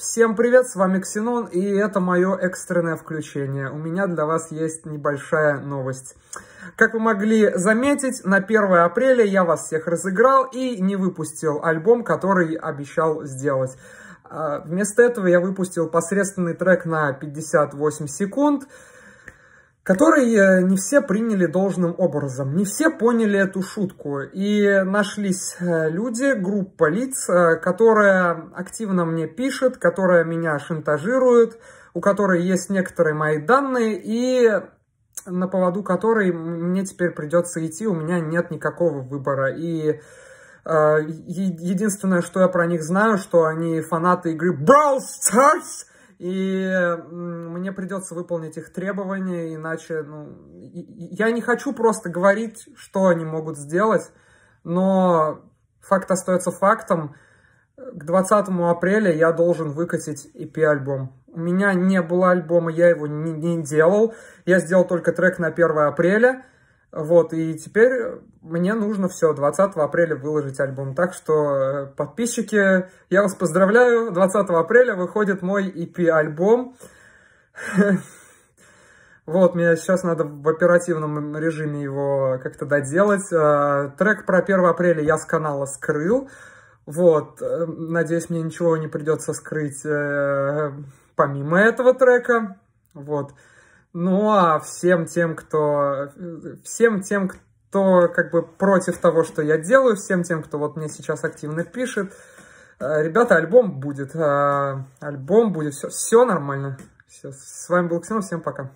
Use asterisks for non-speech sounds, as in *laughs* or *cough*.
Всем привет, с вами Ксенон, и это мое экстренное включение. У меня для вас есть небольшая новость. Как вы могли заметить, на 1 апреля я вас всех разыграл и не выпустил альбом, который обещал сделать. А, вместо этого я выпустил посредственный трек на 58 секунд – который э, не все приняли должным образом, не все поняли эту шутку. И нашлись э, люди, группа лиц, э, которая активно мне пишет, которая меня шантажирует, у которой есть некоторые мои данные, и на поводу которой мне теперь придется идти, у меня нет никакого выбора. И Единственное, что я про них знаю, что они фанаты игры Brawl Stars, и мне придется выполнить их требования, иначе, ну, я не хочу просто говорить, что они могут сделать, но факт остается фактом. К 20 апреля я должен выкатить EP-альбом. У меня не было альбома, я его не, не делал. Я сделал только трек на 1 апреля – вот, и теперь мне нужно все, 20 апреля выложить альбом. Так что, э, подписчики, я вас поздравляю, 20 апреля выходит мой EP-альбом. *laughs* Вот, мне сейчас надо в оперативном режиме его как-то доделать. Э, трек про 1 апреля я с канала скрыл. Вот, э, надеюсь, мне ничего не придется скрыть помимо этого трека. Вот. Ну а всем тем, кто... Всем тем, кто как бы против того, что я делаю, всем тем, кто вот мне сейчас активно пишет, э, ребята, альбом будет. А, альбом будет. Все, все нормально. Все. С вами был Ксенон. Всем пока.